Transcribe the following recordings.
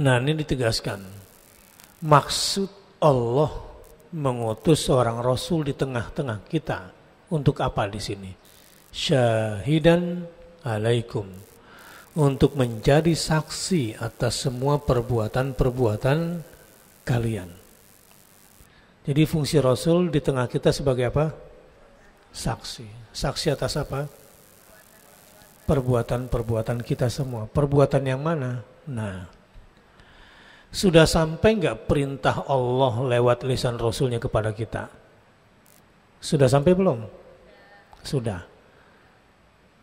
Nah ini ditegaskan. Maksud Allah mengutus seorang Rasul di tengah-tengah kita. Untuk apa di sini? Syahidan alaikum. Untuk menjadi saksi atas semua perbuatan-perbuatan kalian. Jadi fungsi Rasul di tengah kita sebagai apa? Saksi. Saksi atas apa? Perbuatan-perbuatan kita semua. Perbuatan yang mana? Nah, sudah sampai enggak perintah Allah lewat lisan Rasulnya kepada kita? Sudah sampai belum? Sudah.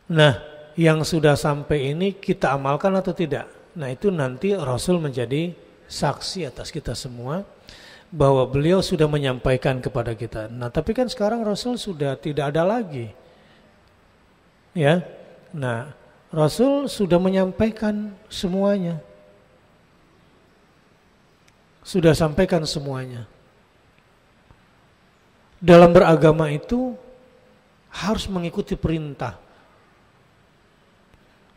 Nah, yang sudah sampai ini kita amalkan atau tidak? Nah, itu nanti Rasul menjadi saksi atas kita semua bahwa beliau sudah menyampaikan kepada kita. Nah, tapi kan sekarang Rasul sudah tidak ada lagi. Ya. Nah, Rasul sudah menyampaikan semuanya sudah sampaikan semuanya. Dalam beragama itu harus mengikuti perintah.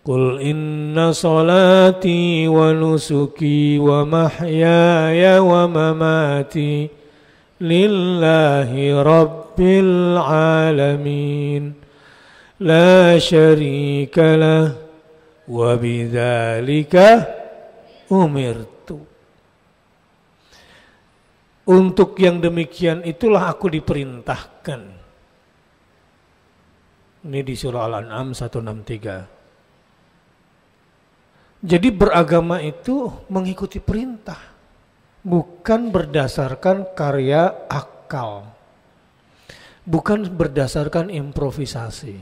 Qul inna salati wa nusuki wa mahyaya wa mamati lillahi rabbil alamin la syarika lah wa bidzalika umirtu untuk yang demikian itulah aku diperintahkan. Ini di surah Al-An'am 163. Jadi beragama itu mengikuti perintah, bukan berdasarkan karya akal. Bukan berdasarkan improvisasi.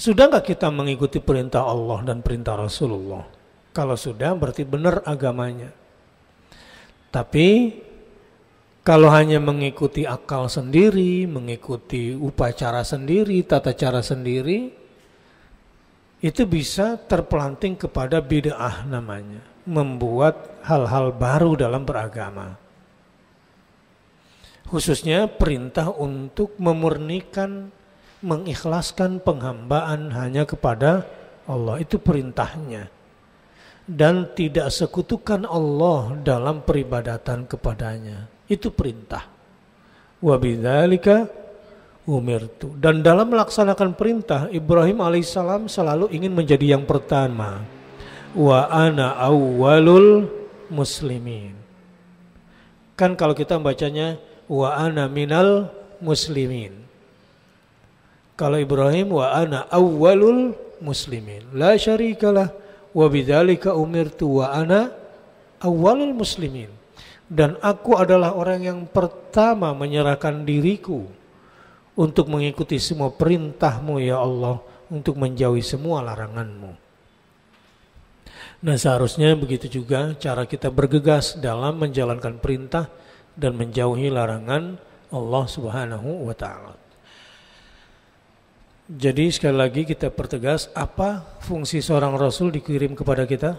Sudah nggak kita mengikuti perintah Allah dan perintah Rasulullah? Kalau sudah berarti benar agamanya. Tapi kalau hanya mengikuti akal sendiri, mengikuti upacara sendiri, tata cara sendiri, itu bisa terpelanting kepada bid'ah namanya, membuat hal-hal baru dalam beragama. Khususnya perintah untuk memurnikan, mengikhlaskan penghambaan hanya kepada Allah, itu perintahnya dan tidak sekutukan Allah dalam peribadatan kepadanya. Itu perintah. Wabidhalika umirtu. Dan dalam melaksanakan perintah, Ibrahim alaihissalam selalu ingin menjadi yang pertama. Wa ana awwalul muslimin. Kan kalau kita membacanya wa ana minal muslimin. Kalau Ibrahim wa ana awwalul muslimin. La syarikalah Wabidalika umirtu wa ana awalul muslimin. Dan aku adalah orang yang pertama menyerahkan diriku untuk mengikuti semua perintahmu ya Allah, untuk menjauhi semua laranganmu. Nah seharusnya begitu juga cara kita bergegas dalam menjalankan perintah dan menjauhi larangan Allah subhanahu wa ta'ala. Jadi sekali lagi kita pertegas apa fungsi seorang rasul dikirim kepada kita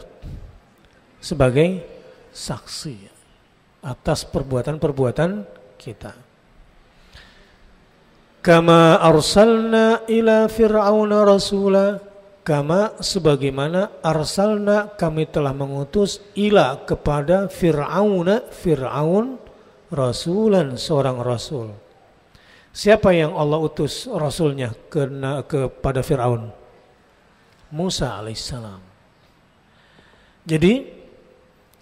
sebagai saksi atas perbuatan-perbuatan kita. Kama arsalna ila fir'auna rasula kama sebagaimana arsalna kami telah mengutus ila kepada fir'auna fir'aun rasulan seorang rasul Siapa yang Allah utus rasulnya ke, kepada Firaun? Musa alaihissalam. Jadi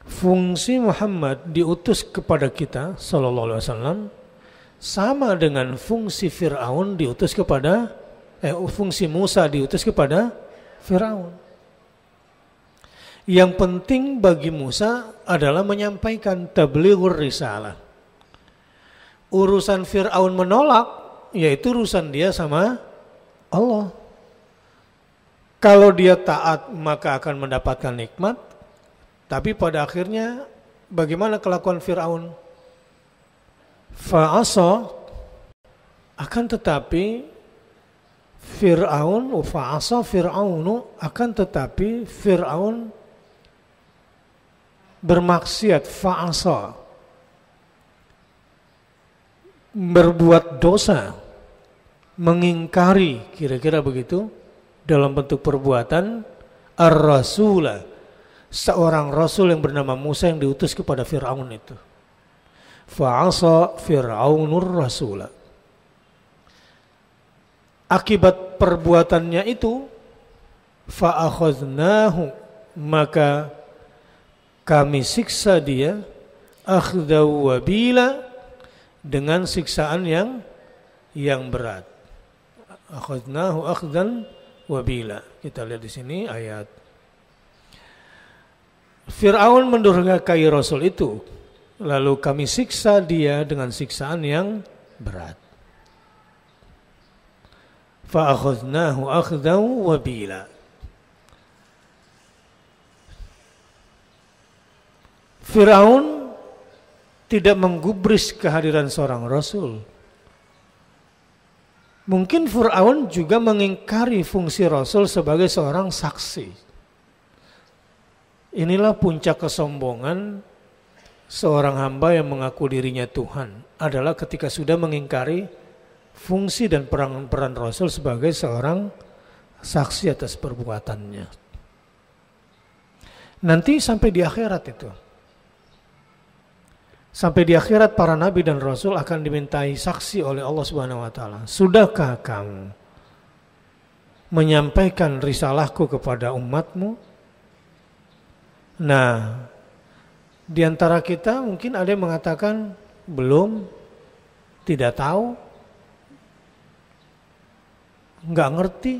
fungsi Muhammad diutus kepada kita sallallahu alaihi wasallam sama dengan fungsi Firaun diutus kepada eh fungsi Musa diutus kepada Firaun. Yang penting bagi Musa adalah menyampaikan tablighur risalah urusan Fir'aun menolak, yaitu urusan dia sama Allah. Kalau dia taat maka akan mendapatkan nikmat, tapi pada akhirnya bagaimana kelakuan Fir'aun? Fa'asa akan tetapi Fir'aun, fa'asa Fir'aunu akan tetapi Fir'aun bermaksiat fa'asa berbuat dosa, mengingkari, kira-kira begitu, dalam bentuk perbuatan, ar-rasulah, seorang rasul yang bernama Musa yang diutus kepada Fir'aun itu. Fa'asa Fir'aunur rasulah. Akibat perbuatannya itu, fa'akhadnahu, maka kami siksa dia, akhdaw wabila, dengan siksaan yang yang berat. Akhadnahu akhdan wabila. Kita lihat di sini ayat Fir'aun mendurhakai Rasul itu. Lalu kami siksa dia dengan siksaan yang berat. Fa'akhadnahu akhdan wabila. Fir'aun tidak menggubris kehadiran seorang rasul. Mungkin Firaun juga mengingkari fungsi rasul sebagai seorang saksi. Inilah puncak kesombongan seorang hamba yang mengaku dirinya Tuhan adalah ketika sudah mengingkari fungsi dan peran-peran Rasul sebagai seorang saksi atas perbuatannya. Nanti sampai di akhirat itu. Sampai di akhirat para nabi dan rasul akan dimintai saksi oleh Allah Subhanahu wa taala. Sudahkah kamu menyampaikan risalahku kepada umatmu? Nah, di antara kita mungkin ada yang mengatakan belum, tidak tahu, nggak ngerti.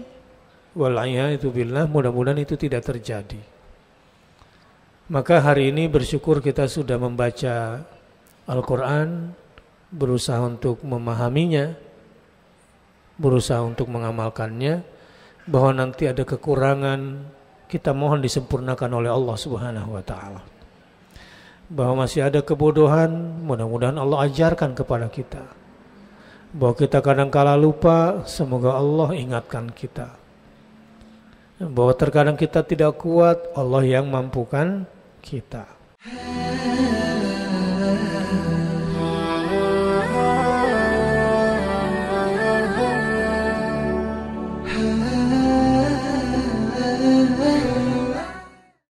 Walaya itu billah, mudah-mudahan itu tidak terjadi. Maka hari ini bersyukur kita sudah membaca Al-Quran, berusaha untuk memahaminya, berusaha untuk mengamalkannya, bahwa nanti ada kekurangan, kita mohon disempurnakan oleh Allah Subhanahu wa Ta'ala. Bahwa masih ada kebodohan, mudah-mudahan Allah ajarkan kepada kita. Bahwa kita kadang kala lupa, semoga Allah ingatkan kita. Bahwa terkadang kita tidak kuat, Allah yang mampukan kita. love.